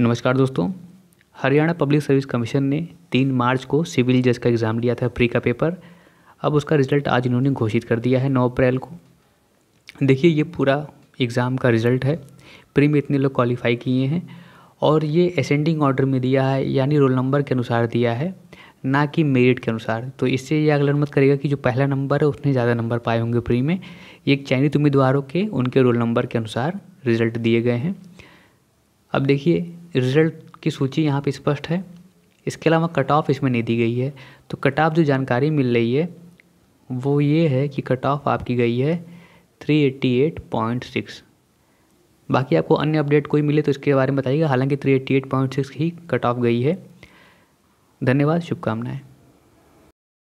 नमस्कार दोस्तों Haryana public service commission ने तीन मार्च को सिविल जज का एग्ज़ाम लिया था प्री का पेपर अब उसका रिज़ल्ट आज इन्होंने घोषित कर दिया है नौ अप्रैल को देखिए ये पूरा एग्ज़ाम का रिज़ल्ट है प्री में इतने लोग क्वालिफाई किए हैं और ये असेंडिंग ऑर्डर में दिया है यानी रोल नंबर के अनुसार दिया है ना कि मेरिट के अनुसार तो इससे ये आकलन मत करेगा कि जो पहला नंबर है उसने ज़्यादा नंबर पाए होंगे प्री में ये चयनित उम्मीदवारों के उनके रोल नंबर के अनुसार रिज़ल्ट दिए गए हैं अब देखिए रिजल्ट की सूची यहाँ पर स्पष्ट है इसके अलावा कट ऑफ इसमें नहीं दी गई है तो कट ऑफ जो जानकारी मिल रही है वो ये है कि कट ऑफ आपकी गई है three eighty eight point six बाकी आपको अन्य अपडेट कोई मिले तो इसके बारे में बताइएगा हालांकि three eighty eight point six ही कट ऑफ गई है धन्यवाद शुभकामनाएं